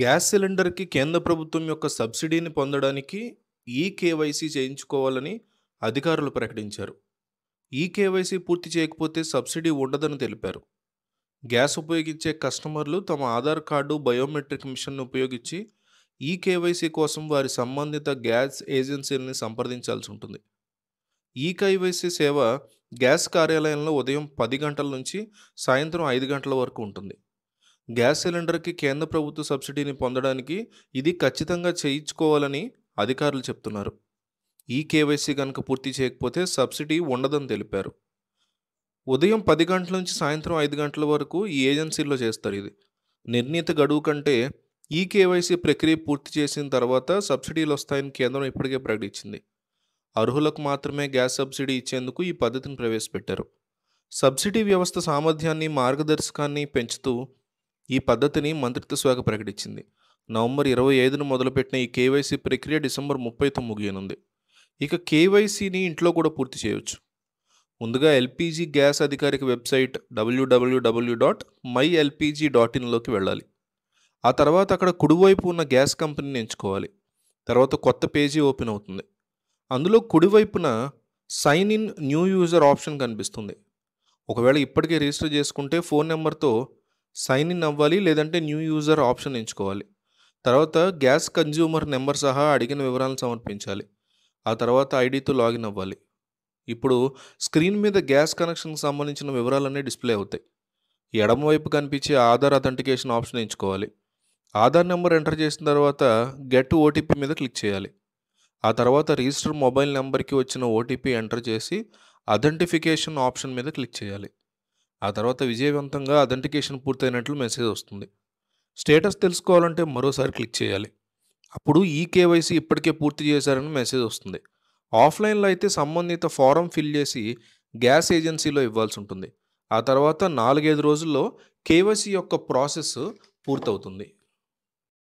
gas సిలిండర్కి కేంద్ర ప్రభుత్వం యొక్క సబ్సిడీని పొందడానికి ఈ కేవైసీ చేయించుకోవాలని అధికారులు ప్రకటించారు ఈ కేవైసీ పూర్తి చేయకపోతే సబ్సిడీ ఉండదని తెలిపారు గ్యాస్ ఉపయోగించే కస్టమర్లు తమ ఆధార్ కార్డు బయోమెట్రిక్ మిషన్ను ఉపయోగించి ఈ కేవైసీ కోసం వారి సంబంధిత గ్యాస్ ఏజెన్సీలని సంప్రదించాల్సి ఉంటుంది ఈ కేవైసీ సేవ గ్యాస్ కార్యాలయంలో ఉదయం పది గంటల నుంచి సాయంత్రం ఐదు గంటల వరకు ఉంటుంది గ్యాస్ సిలిండర్కి కేంద్ర ప్రభుత్వ సబ్సిడీని పొందడానికి ఇది ఖచ్చితంగా చేయించుకోవాలని అధికారులు చెప్తున్నారు ఈ కేవైసీ కనుక పూర్తి చేయకపోతే సబ్సిడీ ఉండదని తెలిపారు ఉదయం పది గంటల నుంచి సాయంత్రం ఐదు గంటల వరకు ఈ ఏజెన్సీలో చేస్తారు ఇది నిర్ణీత గడువు కంటే ఈ కేవైసీ ప్రక్రియ పూర్తి చేసిన తర్వాత సబ్సిడీలు వస్తాయని కేంద్రం ఇప్పటికే ప్రకటించింది అర్హులకు మాత్రమే గ్యాస్ సబ్సిడీ ఇచ్చేందుకు ఈ పద్ధతిని ప్రవేశపెట్టారు సబ్సిడీ వ్యవస్థ సామర్థ్యాన్ని మార్గదర్శకాన్ని పెంచుతూ ఈ పద్ధతిని మంత్రిత్వ శాఖ ప్రకటించింది నవంబర్ ఇరవై ఐదును మొదలుపెట్టిన ఈ కేవైసీ ప్రక్రియ డిసెంబర్ ముప్పైతో ముగియనుంది ఇక కేవైసీని ఇంట్లో కూడా పూర్తి చేయవచ్చు ముందుగా ఎల్పిజి గ్యాస్ అధికారిక వెబ్సైట్ డబ్ల్యూడబ్ల్యూడబ్ల్యూ డాట్ మై ఎల్పిజి డాట్ ఇన్లోకి వెళ్ళాలి ఆ తర్వాత అక్కడ కుడివైపు ఉన్న గ్యాస్ కంపెనీని ఎంచుకోవాలి తర్వాత కొత్త పేజీ ఓపెన్ అవుతుంది అందులో కుడివైపున sign in new user option కనిపిస్తుంది ఒకవేళ ఇప్పటికే రిజిస్టర్ చేసుకుంటే ఫోన్ నెంబర్తో సైన్ ఇన్ అవ్వాలి లేదంటే న్యూ యూజర్ ఆప్షన్ ఎంచుకోవాలి తర్వాత గ్యాస్ కన్జ్యూమర్ నెంబర్ సహా అడిగిన వివరాలను సమర్పించాలి ఆ తర్వాత ఐడితో లాగిన్ అవ్వాలి ఇప్పుడు స్క్రీన్ మీద గ్యాస్ కనెక్షన్కి సంబంధించిన వివరాలన్నీ డిస్ప్లే అవుతాయి ఎడమవైపు కనిపించే ఆధార్ అథెంటికేషన్ ఆప్షన్ ఎంచుకోవాలి ఆధార్ నెంబర్ ఎంటర్ చేసిన తర్వాత గెట్ ఓటీపీ మీద క్లిక్ చేయాలి ఆ తర్వాత రిజిస్టర్ మొబైల్ నెంబర్కి వచ్చిన ఓటీపీ ఎంటర్ చేసి అథెంటిఫికేషన్ ఆప్షన్ మీద క్లిక్ చేయాలి ఆ తర్వాత విజయవంతంగా అథెంటికేషన్ పూర్తయినట్లు మెసేజ్ వస్తుంది స్టేటస్ తెలుసుకోవాలంటే మరోసారి క్లిక్ చేయాలి అప్పుడు ఈ కేవైసీ ఇప్పటికే పూర్తి చేశారని మెసేజ్ వస్తుంది ఆఫ్లైన్లో అయితే సంబంధిత ఫారం ఫిల్ చేసి గ్యాస్ ఏజెన్సీలో ఇవ్వాల్సి ఉంటుంది ఆ తర్వాత నాలుగైదు రోజుల్లో కేవైసీ యొక్క ప్రాసెస్ పూర్తవుతుంది